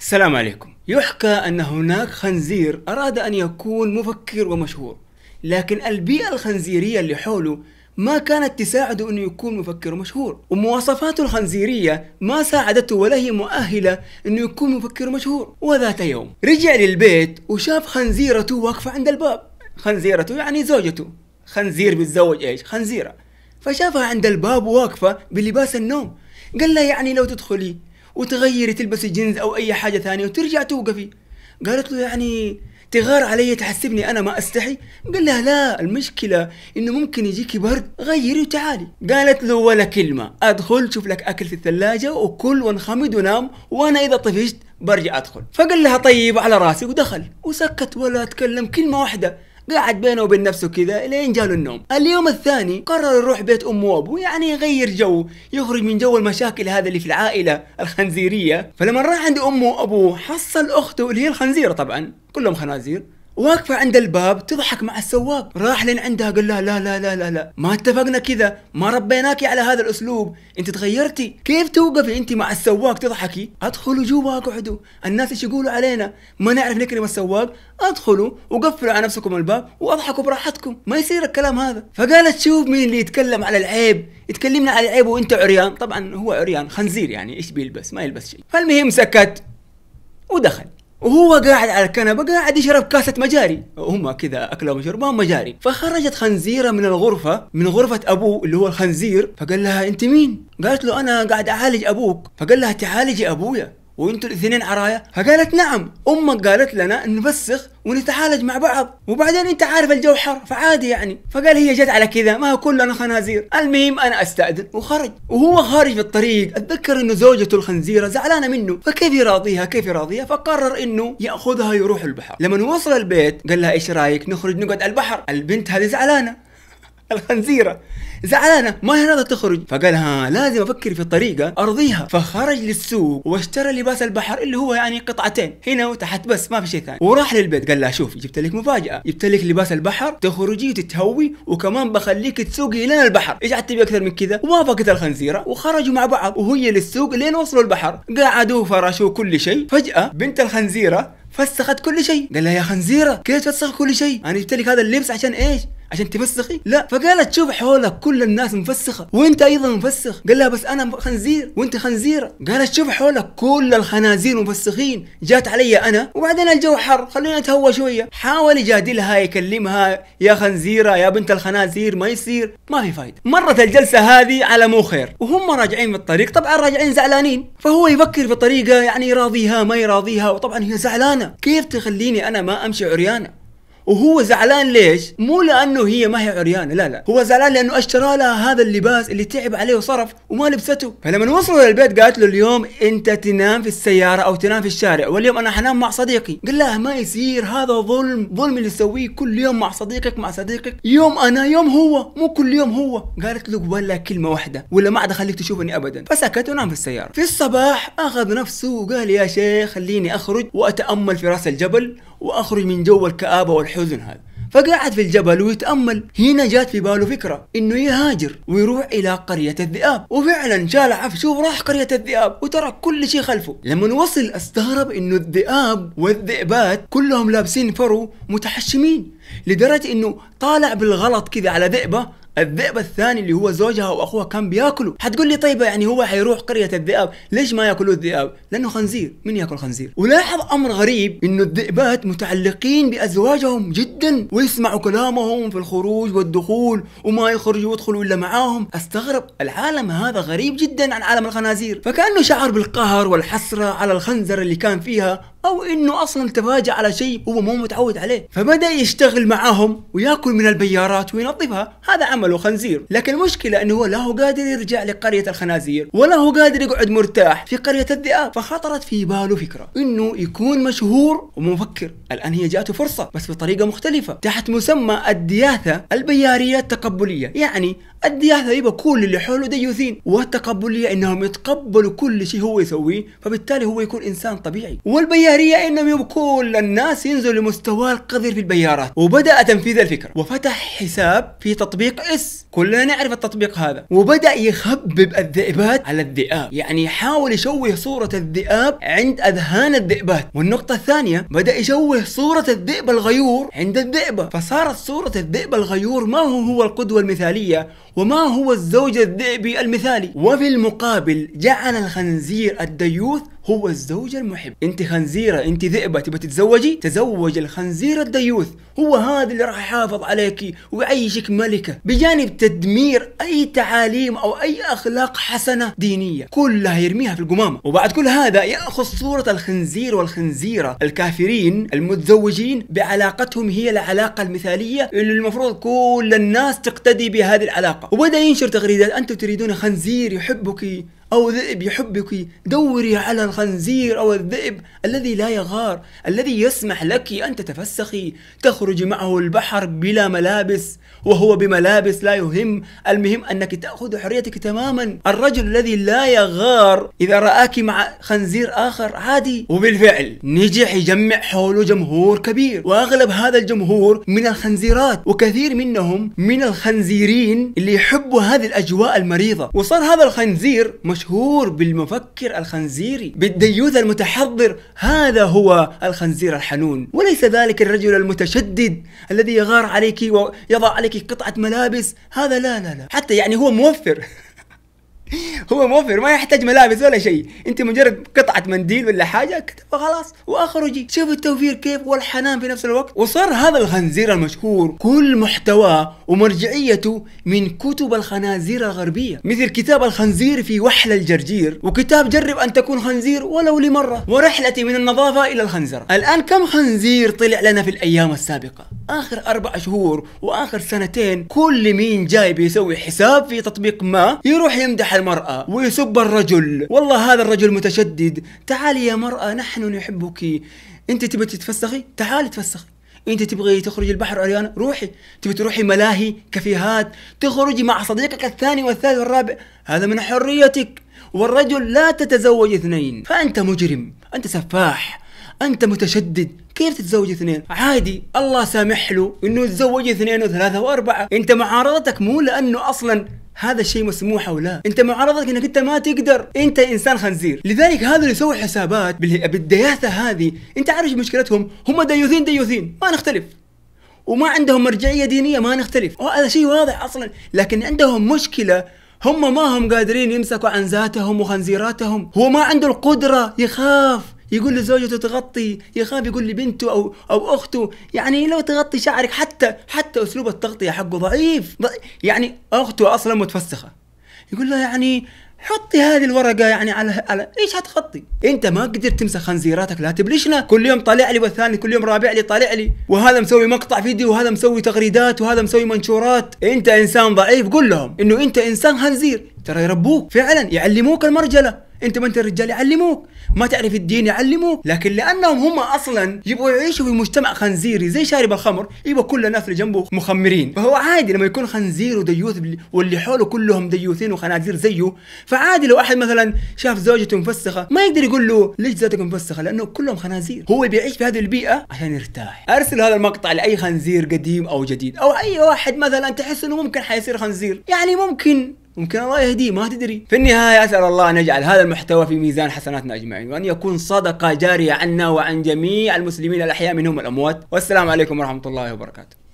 السلام عليكم يحكى أن هناك خنزير أراد أن يكون مفكر ومشهور لكن البيئة الخنزيرية اللي حوله ما كانت تساعده أنه يكون مفكر مشهور ومواصفاته الخنزيرية ما ساعدته ولا هي مؤهلة أنه يكون مفكر مشهور وذات يوم رجع للبيت وشاف خنزيرته واقفة عند الباب خنزيرته يعني زوجته خنزير بيتزوج ايش خنزيرة فشافها عند الباب واقفة بلباس النوم قال لها يعني لو تدخلي وتغيري تلبسي جينز او اي حاجه ثانيه وترجع توقفي قالت له يعني تغار علي تحسبني انا ما استحي قال لها لا المشكله انه ممكن يجيكي برد غيري وتعالي قالت له ولا كلمه ادخل شوف لك اكل في الثلاجه وكل وانخمد ونام وانا اذا طفشت برجع ادخل فقال لها طيب على راسي ودخل وسكت ولا اتكلم كلمه واحده قاعد بينه وبين نفسه كذا لين جاله النوم اليوم الثاني قرر يروح بيت امه وابوه يعني يغير جو يخرج من جو المشاكل هذا اللي في العائله الخنزيريه فلما راح عند امه وابوه حصل اخته اللي هي الخنزيره طبعا كلهم خنازير واقفة عند الباب تضحك مع السواق راح لين عندها قال لها لا لا لا لا لا ما اتفقنا كذا ما ربيناكي على هذا الأسلوب انت تغيرتي كيف توقفي انت مع السواق تضحكي ادخلوا جوا اقعدوا الناس ايش يقولوا علينا ما نعرف نكلم السواق ادخلوا وقفلوا على نفسكم الباب واضحكوا براحتكم ما يصير الكلام هذا فقالت شوف مين اللي يتكلم على العيب يتكلمنا على العيب وانت عريان طبعا هو عريان خنزير يعني ايش بيلبس ما يلبس شيء فالمهم سكت ودخل وهو قاعد على الكنبه قاعد يشرب كاسه مجاري وهم كذا أكلوا وشربوا مجاري فخرجت خنزيره من الغرفه من غرفه ابوه اللي هو الخنزير فقال لها انت مين قالت له انا قاعد اعالج ابوك فقال لها تعالجي ابويا وانتوا الاثنين عرايا فقالت نعم امك قالت لنا نفسخ ونتعالج مع بعض وبعدين انت عارف الجو حر فعادي يعني فقال هي جت على كذا ما هو كلنا خنازير المهم انا استاذن وخرج وهو خارج في الطريق اتذكر انه زوجته الخنزيره زعلانه منه فكيف يراضيها كيف يراضيها فقرر انه ياخذها يروح البحر لما وصل البيت قال لها ايش رايك نخرج نقعد على البحر البنت هذه زعلانه الخنزيره زعلانه ما هي راضيه تخرج فقال ها لازم افكر في طريقه ارضيها فخرج للسوق واشترى لباس البحر اللي هو يعني قطعتين هنا وتحت بس ما في شيء ثاني وراح للبيت قال لها شوف جبت لك مفاجاه جبت لك لباس البحر تخرجي وتتهوي وكمان بخليك تسوقي لين البحر ايش عاد تبي اكثر من كذا وافقت الخنزيره وخرجوا مع بعض وهي للسوق لين وصلوا البحر قعدوا وفرشوا كل شيء فجاه بنت الخنزيره فسخت كل شيء قال لها يا خنزيره كيف تفسخ كل شيء انا جبت لك هذا اللبس عشان ايش عشان تفسخي لا فقالت شوف حولك كل الناس مفسخه وانت ايضا مفسخ قال لها بس انا خنزير وانت خنزيره قالت شوف حولك كل الخنازير مفسخين جات علي انا وبعدين الجو حر خلينا نتهوى شويه حاول يجادلها يكلمها يا خنزيره يا بنت الخنازير ما يصير ما في فايده مرت الجلسه هذه على مو خير وهم راجعين من الطريق طبعا راجعين زعلانين فهو يفكر بطريقه يعني يراضيها ما يراضيها وطبعا هي زعلانه كيف تخليني انا ما امشي عريانه وهو زعلان ليش مو لانه هي ما هي عريانه لا لا هو زعلان لانه اشترى لها هذا اللباس اللي تعب عليه وصرف وما لبسته فلما وصلوا للبيت قالت له اليوم انت تنام في السياره او تنام في الشارع واليوم انا حنام مع صديقي قال لها ما يصير هذا ظلم ظلم اللي تسويه كل يوم مع صديقك مع صديقك يوم انا يوم هو مو كل يوم هو قالت له ولا كلمه واحده ولا ما عاد اخليك تشوفني ابدا فسكت ونام في السياره في الصباح اخذ نفسه وقال يا شيخ خليني اخرج واتامل في راس الجبل واخرج من جو الكآبه والحزن هذا فقعد في الجبل ويتأمل هنا جات في باله فكرة إنه يهاجر ويروح إلى قرية الذئاب وفعلا شال عفشه وراح قرية الذئاب وترك كل شيء خلفه لما وصل استغرب إنه الذئاب والذئبات كلهم لابسين فرو متحشمين لدرجة إنه طالع بالغلط كذا على ذئبة الذئب الثاني اللي هو زوجها واخوها كان بياكلوا حتقول لي طيب يعني هو حيروح قريه الذئاب ليش ما ياكلوا الذئاب لانه خنزير من ياكل خنزير ولاحظ امر غريب انه الذئبات متعلقين بازواجهم جدا ويسمعوا كلامهم في الخروج والدخول وما يخرجوا ويدخلوا الا معاهم استغرب العالم هذا غريب جدا عن عالم الخنازير فكانه شعر بالقهر والحسره على الخنزر اللي كان فيها او انه اصلا تفاجأ على شيء هو مو متعود عليه فبدا يشتغل معاهم وياكل من البيارات وينظفها هذا عمله خنزير لكن المشكله انه هو لا هو قادر يرجع لقريه الخنازير ولا هو قادر يقعد مرتاح في قريه الذئاب فخطرت في باله فكره انه يكون مشهور ومفكر الان هي جاته فرصه بس بطريقه مختلفه تحت مسمى الدياثه البياريه التقبليه يعني الدياثة يبقى كل اللي حوله ديوثين والتقبلية انهم يتقبلوا كل شيء هو يسويه فبالتالي هو يكون انسان طبيعي والبيارية انهم كل الناس ينزلوا لمستوى القذر في البيارات وبدأ تنفيذ الفكرة وفتح حساب في تطبيق اس كلنا نعرف التطبيق هذا وبدأ يخبب الذئبات على الذئاب يعني يحاول يشوه صورة الذئاب عند أذهان الذئبات والنقطة الثانية بدأ يشوه صورة الذئب الغيور عند الذئبة فصارت صورة الذئب الغيور ما هو هو القدوة المثالية وما هو الزوج الذئبي المثالي وفي المقابل جعل الخنزير الديوث هو الزوج المحب انت خنزيره انت ذئبه تبى تتزوجي تزوج الخنزير الديوث هو هذا اللي راح يحافظ عليك ويعيشك ملكه بجانب تدمير اي تعاليم او اي اخلاق حسنه دينيه كلها يرميها في القمامه وبعد كل هذا ياخذ صوره الخنزير والخنزيره الكافرين المتزوجين بعلاقتهم هي العلاقه المثاليه اللي المفروض كل الناس تقتدي بهذه العلاقه وبدا ينشر تغريدات انتم تريدون خنزير يحبك أو ذئب يحبك دوري على الخنزير أو الذئب الذي لا يغار الذي يسمح لك أن تتفسخي تخرج معه البحر بلا ملابس وهو بملابس لا يهم المهم أنك تأخذ حريتك تماما الرجل الذي لا يغار إذا رآك مع خنزير آخر عادي وبالفعل نجح يجمع حوله جمهور كبير وأغلب هذا الجمهور من الخنزيرات وكثير منهم من الخنزيرين اللي يحبوا هذه الأجواء المريضة وصار هذا الخنزير مشهور بالمفكر الخنزيري بالديوث المتحضر هذا هو الخنزير الحنون وليس ذلك الرجل المتشدد الذي يغار عليك ويضع عليك قطعة ملابس هذا لا لا لا حتى يعني هو موفر هو موفر ما يحتاج ملابس ولا شيء انت مجرد قطعه منديل ولا حاجه كتبها خلاص واخرجي شوف التوفير كيف والحنان في نفس الوقت وصار هذا الخنزير المشهور كل محتواه ومرجعيته من كتب الخنازير الغربية مثل كتاب الخنزير في وحل الجرجير وكتاب جرب أن تكون خنزير ولو لمرة ورحلتي من النظافة إلى الخنزرة الآن كم خنزير طلع لنا في الأيام السابقة آخر أربع شهور وآخر سنتين كل مين جاي بيسوي حساب في تطبيق ما يروح يمدح المرأة ويسب الرجل والله هذا الرجل متشدد تعالي يا مرأة نحن نحبك انت تبي تتفسخي تعالي تفسخي انت تبغي تخرجي البحر اريانا روحي تبي تروحي ملاهي كافيهات تخرجي مع صديقك الثاني والثالث والرابع هذا من حريتك والرجل لا تتزوج اثنين فانت مجرم انت سفاح انت متشدد كيف تتزوج اثنين؟ عادي الله سامح له انه يتزوج اثنين وثلاثه واربعه، انت معارضتك مو لانه اصلا هذا الشيء مسموح او لا انت معارضتك انك انت ما تقدر انت انسان خنزير لذلك هذا اللي يسوي حسابات بالدياثه هذه انت عارف مشكلتهم هم ديوثين ديوثين ما نختلف وما عندهم مرجعيه دينيه ما نختلف هذا شيء واضح اصلا لكن عندهم مشكله هم ما هم قادرين يمسكوا عن ذاتهم وخنزيراتهم هو ما عنده القدره يخاف يقول لزوجته تغطي يخاف يقول لبنته او او اخته يعني لو تغطي شعرك حتى حتى اسلوب التغطيه حقه ضعيف يعني اخته اصلا متفسخه يقول له يعني حطي هذه الورقة يعني على على ايش هتخطي؟ انت ما قدرت تمسك خنزيراتك لا تبلشنا كل يوم طالع لي والثاني كل يوم رابع لي طالع لي وهذا مسوي مقطع فيديو وهذا مسوي تغريدات وهذا مسوي منشورات انت انسان ضعيف قول لهم انه انت انسان خنزير ترى يربوك فعلا يعلموك المرجلة انت ما انت الرجال يعلموك ما تعرف الدين يعلمه لكن لانهم هم اصلا يبغوا يعيشوا في مجتمع خنزيري زي شارب الخمر يبغى كل الناس اللي جنبه مخمرين فهو عادي لما يكون خنزير وديوث واللي حوله كلهم ديوثين وخنازير زيه فعادي لو احد مثلا شاف زوجته مفسخه ما يقدر يقول له ليش زوجتك مفسخه لانه كلهم خنازير هو بيعيش في هذه البيئه عشان يرتاح ارسل هذا المقطع لاي خنزير قديم او جديد او اي واحد مثلا تحس انه ممكن حيصير خنزير يعني ممكن ممكن الله يهديه ما تدري في النهايه اسال الله ان يجعل هذا المحتوى في ميزان حسناتنا اجمعين يعني وأن يكون صدقة جارية عنا وعن جميع المسلمين الأحياء منهم الأموات والسلام عليكم ورحمة الله وبركاته